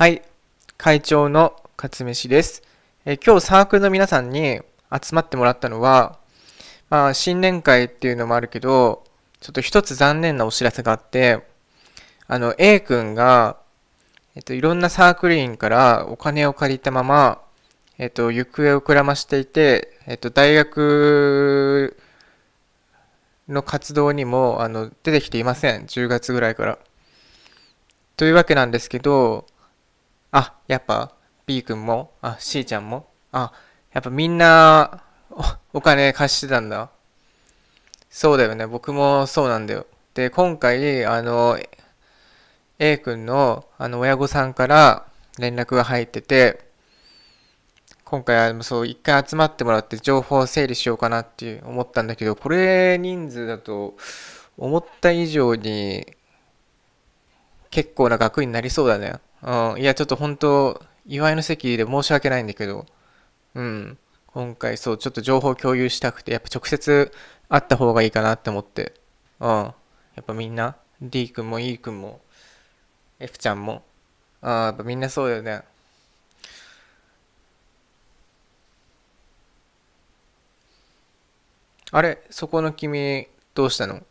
はい、会長の勝飯です。え今日サークルの皆さんに集まってもらったのは、まあ、新年会っていうのもあるけど、ちょっと一つ残念なお知らせがあって、あの、A 君が、えっと、いろんなサークル員からお金を借りたまま、えっと、行方をくらましていて、えっと、大学の活動にも、あの、出てきていません。10月ぐらいから。というわけなんですけど、あ、やっぱ B 君も、あ、C ちゃんも、あ、やっぱみんなおお金貸してたんだ。そうだよね。僕もそうなんだよ。で、今回、あの、A 君のあの親御さんから連絡が入ってて、今回はそう一回集まってもらって情報を整理しようかなって思ったんだけどこれ人数だと思った以上に結構な額になりそうだね。うん、いや、ちょっと本当、祝いの席で申し訳ないんだけど、うん、今回そう、ちょっと情報共有したくて、やっぱ直接会った方がいいかなって思って、うん、やっぱみんな、D 君も E 君も、F ちゃんも、あやっぱみんなそうだよね。あれ、そこの君、どうしたの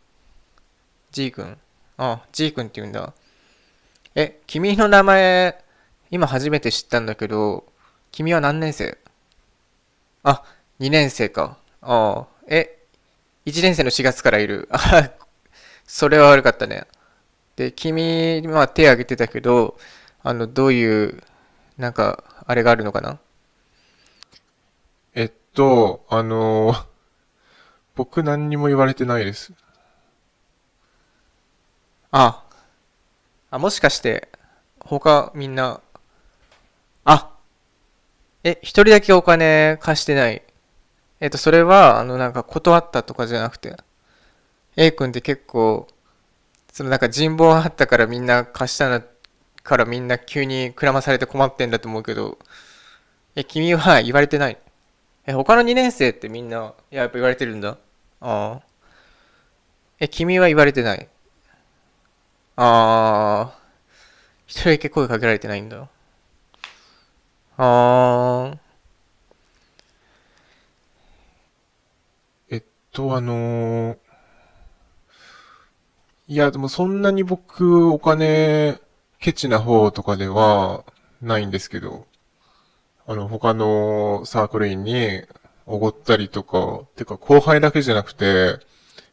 ?G 君。あ、G 君って言うんだ。え、君の名前、今初めて知ったんだけど、君は何年生あ、2年生か。ああ。え、1年生の4月からいる。あそれは悪かったね。で、君、まあ手挙げてたけど、あの、どういう、なんか、あれがあるのかなえっと、あのー、僕何にも言われてないです。ああ、あ、もしかして、他みんな、あ、え、一人だけお金貸してない。えっと、それは、あの、なんか断ったとかじゃなくて、A 君って結構、そのなんか人望あったからみんな貸したな、からみんな急にくらまされて困ってんだと思うけど、え、君は言われてない。え、他の2年生ってみんな、いや、やっぱ言われてるんだ。ああ。え、君は言われてない。あー。一人だけ声かけられてないんだ。あー。えっと、あのー、いや、でもそんなに僕、お金、ケチな方とかではないんですけど、あの、他のサークル員におごったりとか、てか後輩だけじゃなくて、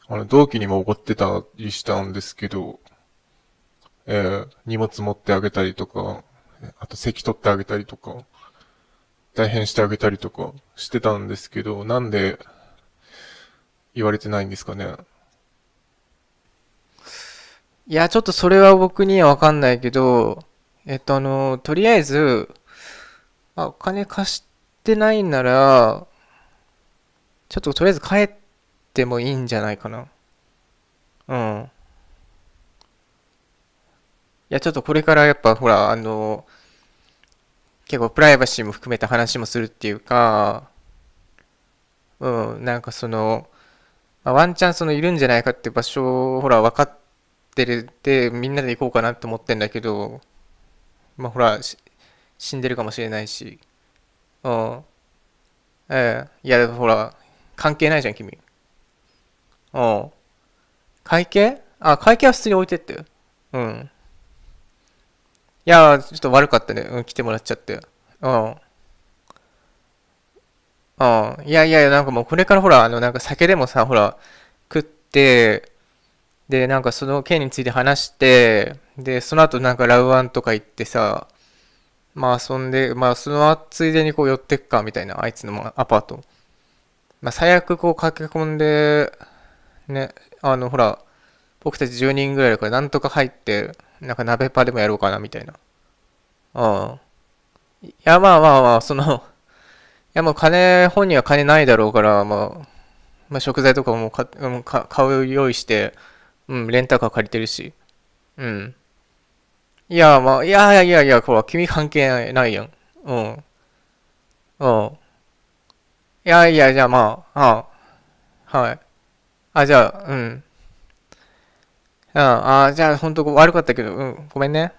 あの、同期にもおごってたりしたんですけど、えー、荷物持ってあげたりとか、あと席取ってあげたりとか、大変してあげたりとかしてたんですけど、なんで言われてないんですかね。いや、ちょっとそれは僕にはわかんないけど、えっと、あの、とりあえず、あ、お金貸してないなら、ちょっととりあえず帰ってもいいんじゃないかな。うん。いや、ちょっとこれからやっぱほら、あの、結構プライバシーも含めた話もするっていうか、うん、なんかその、まあ、ワンチャンそのいるんじゃないかって場所、ほら、分かってるで、みんなで行こうかなと思ってんだけど、まあほら、死んでるかもしれないし、うん。ええ、いや、ほら、関係ないじゃん、君。うん。会計あ、会計は普通に置いてって。うん。いやちょっと悪かったね。うん、来てもらっちゃって。うん。うん。いやいやいや、なんかもうこれからほら、あの、なんか酒でもさ、ほら、食って、で、なんかその件について話して、で、その後なんかラウワンとか行ってさ、まあ遊んで、まあそのついでにこう寄ってくか、みたいな、あいつのアパート。まあ最悪こう駆け込んで、ね、あの、ほら、僕たち10人ぐらいだから、なんとか入って、なんか鍋パでもやろうかなみたいな。うん。いや、まあまあまあ、そのいやもう金、本人は金ないだろうから、まあ、まあ、食材とかもかもか買う用意して、うん、レンタカー借りてるし。うん。いや、まあ、いやいやいや、これは君関係ないやん。うん。うん。いやいや、じゃあまあ、ああはい。あ、じゃあ、うん。うん、あ、じゃあ本当悪かったけど、うん、ごめんね。